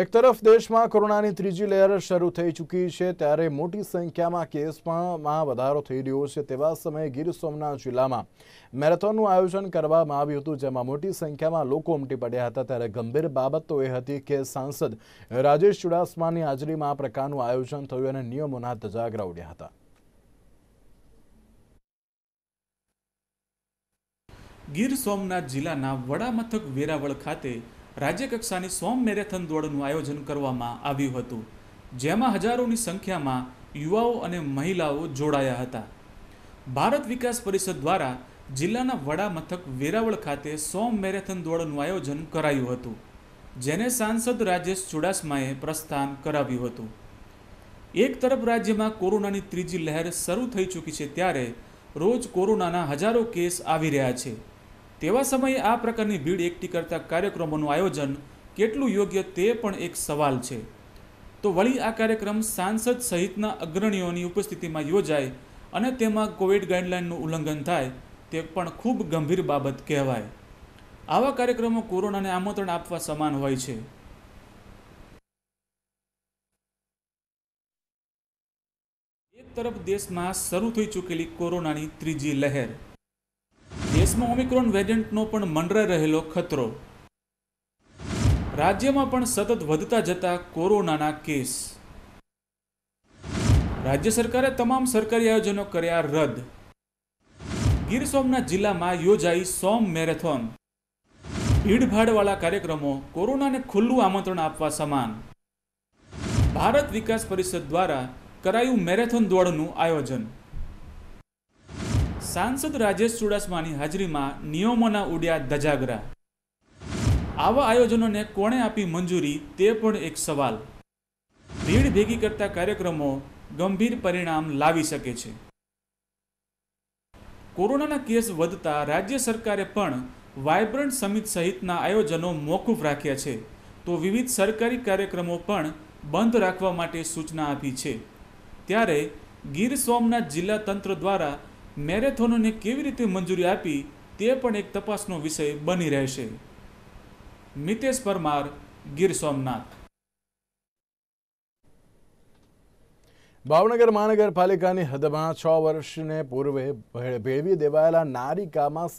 એક તરફ દેશમાં કોરોનાની ત્રીજી લહેર શરૂ થઈ ચૂકી છે ત્યારે મોટી સંખ્યામાં કેસમાં વધારો થઈ રહ્યો છે તેવા સમયે ગીર સોમનાથ જિલ્લામાં મેરેથોનનું આયોજન કરવામાં આવ્યું હતું જેમાં મોટી સંખ્યામાં લોકો ઉમટી પડ્યા હતા ત્યારે ગંભીર બાબત તો એ હતી કે સાંસદ રાજેશ ચુડાસમાની હાજરીમાં આ પ્રકારનું આયોજન થયું અને નિયમોના ધજાગરા ઉડ્યા હતા ગીર સોમનાથ જિલ્લાના વડામથક વેરાવળ ખાતે રાજ્યકક્ષાની સોમ મેરેથોન દોડનું આયોજન કરવામાં આવ્યું હતું જેમાં હજારોની સંખ્યામાં યુવાઓ અને મહિલાઓ જોડાયા હતા ભારત વિકાસ પરિષદ દ્વારા જિલ્લાના વડામથક વેરાવળ ખાતે સોમ મેરેથોન દોડનું આયોજન કરાયું હતું જેને સાંસદ રાજેશ ચુડાસમાએ પ્રસ્થાન કરાવ્યું હતું એક તરફ રાજ્યમાં કોરોનાની ત્રીજી લહેર શરૂ થઈ ચૂકી છે ત્યારે રોજ કોરોનાના હજારો કેસ આવી રહ્યા છે તેવા સમયે આ પ્રકારની ભીડ એકઠી કરતા કાર્યક્રમોનું આયોજન કેટલું યોગ્ય તે પણ એક સવાલ છે તો વળી આ કાર્યક્રમ સાંસદ સહિતના અગ્રણીઓની ઉપસ્થિતિમાં યોજાય અને તેમાં કોવિડ ગાઈડલાઇનનું ઉલ્લંઘન થાય તે પણ ખૂબ ગંભીર બાબત કહેવાય આવા કાર્યક્રમો કોરોનાને આમંત્રણ આપવા સમાન હોય છે એક તરફ દેશમાં શરૂ થઈ ચૂકેલી કોરોનાની ત્રીજી લહેર દેશમાં ઓમિક્રોન વેરિયન્ટનો પણ મંડરે રહેલો ખતરો રાજ્યમાં પણ સતત વધતા જતા કોરોનાના કેસ રાજ્ય સરકારે તમામ સરકારી આયોજનો કર્યા રદ ગીર સોમનાથ જિલ્લામાં યોજાઈ સોમ મેરેથોન ભીડભાડવાળા કાર્યક્રમો કોરોનાને ખુલ્લું આમંત્રણ આપવા સમાન ભારત વિકાસ પરિષદ દ્વારા કરાયું મેરેથોન દોડનું આયોજન સાંસદ રાજેશ ચુડાસમાની હાજરીમાં નિયમોના ઉડ્યા ધજાગરા આવા આયોજનોને કોણે આપી મંજૂરી તે પણ એક સવાલ ભીડ ભેગી કરતા કાર્યક્રમો ગંભીર પરિણામ લાવી શકે છે કોરોનાના કેસ વધતા રાજ્ય સરકારે પણ વાયબ્રન્ટ સમિત સહિતના આયોજનો મોકૂફ રાખ્યા છે તો વિવિધ સરકારી કાર્યક્રમો પણ બંધ રાખવા માટે સૂચના આપી છે ત્યારે ગીર સોમનાથ જિલ્લા તંત્ર દ્વારા મેરેથોનને કેવી રીતે મંજૂરી આપી તે પણ એક તપાસનો વિષય બની રહેશે મિતેશ પરમાર ગીર સોમનાથ ભાવનગર મહાનગરપાલિકાની હદમાં છ વર્ષને પૂર્વે ભેળવી દેવાયેલા નારિકામાં